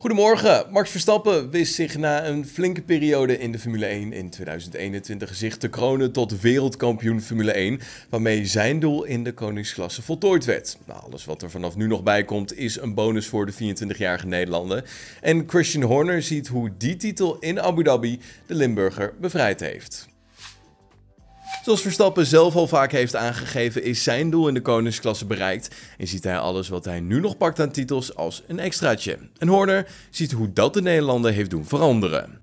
Goedemorgen. Max Verstappen wist zich na een flinke periode in de Formule 1 in 2021 zich te kronen tot wereldkampioen Formule 1, waarmee zijn doel in de koningsklasse voltooid werd. Nou, alles wat er vanaf nu nog bij komt is een bonus voor de 24-jarige Nederlander. En Christian Horner ziet hoe die titel in Abu Dhabi de Limburger bevrijd heeft. Zoals Verstappen zelf al vaak heeft aangegeven, is zijn doel in de koningsklasse bereikt en ziet hij alles wat hij nu nog pakt aan titels als een extraatje. En Horner ziet hoe dat de Nederlander heeft doen veranderen.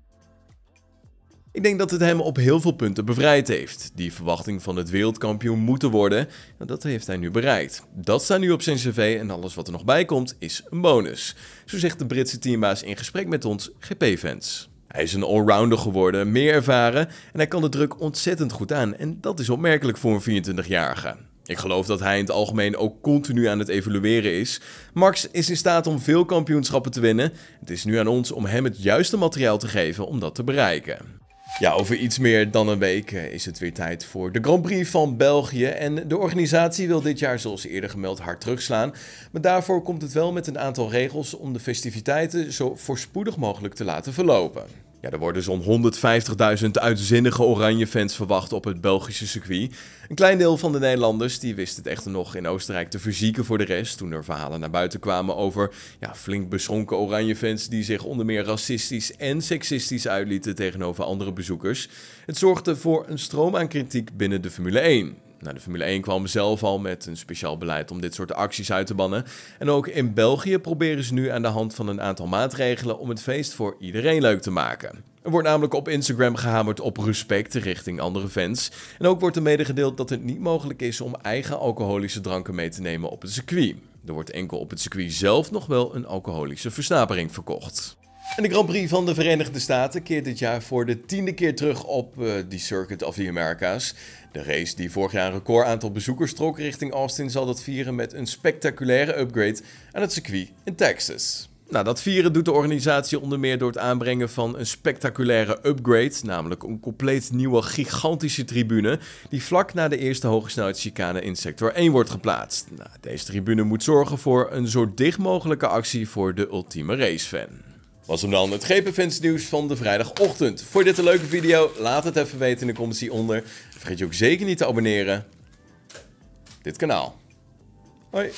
Ik denk dat het hem op heel veel punten bevrijd heeft. Die verwachting van het wereldkampioen moeten worden, dat heeft hij nu bereikt. Dat staat nu op zijn cv en alles wat er nog bij komt is een bonus. Zo zegt de Britse teambaas in gesprek met ons GP-fans. Hij is een allrounder geworden, meer ervaren en hij kan de druk ontzettend goed aan. En dat is opmerkelijk voor een 24-jarige. Ik geloof dat hij in het algemeen ook continu aan het evolueren is. Max is in staat om veel kampioenschappen te winnen. Het is nu aan ons om hem het juiste materiaal te geven om dat te bereiken. Ja, over iets meer dan een week eh, is het weer tijd voor de Grand Prix van België. En de organisatie wil dit jaar, zoals eerder gemeld, hard terugslaan. Maar daarvoor komt het wel met een aantal regels om de festiviteiten zo voorspoedig mogelijk te laten verlopen er worden zo'n 150.000 uitzinnige Oranje-fans verwacht op het Belgische circuit. Een klein deel van de Nederlanders die wist het echter nog in Oostenrijk te verzieken voor de rest... toen er verhalen naar buiten kwamen over ja, flink beschonken Oranje-fans... die zich onder meer racistisch en seksistisch uitlieten tegenover andere bezoekers. Het zorgde voor een stroom aan kritiek binnen de Formule 1. Nou, de Formule 1 kwam zelf al met een speciaal beleid om dit soort acties uit te bannen. En ook in België proberen ze nu aan de hand van een aantal maatregelen om het feest voor iedereen leuk te maken. Er wordt namelijk op Instagram gehamerd op respect richting andere fans. En ook wordt er medegedeeld dat het niet mogelijk is om eigen alcoholische dranken mee te nemen op het circuit. Er wordt enkel op het circuit zelf nog wel een alcoholische versnapering verkocht. En de Grand Prix van de Verenigde Staten keert dit jaar voor de tiende keer terug op uh, die Circuit of the Americas. De race die vorig jaar een record aantal bezoekers trok richting Austin zal dat vieren met een spectaculaire upgrade aan het circuit in Texas. Nou, dat vieren doet de organisatie onder meer door het aanbrengen van een spectaculaire upgrade, namelijk een compleet nieuwe gigantische tribune die vlak na de eerste hogesnelheidschicane in sector 1 wordt geplaatst. Nou, deze tribune moet zorgen voor een zo dicht mogelijke actie voor de ultieme racefan was hem dan het GPFans nieuws van de vrijdagochtend. Vond je dit een leuke video? Laat het even weten in de comments hieronder. Vergeet je ook zeker niet te abonneren. Dit kanaal. Hoi.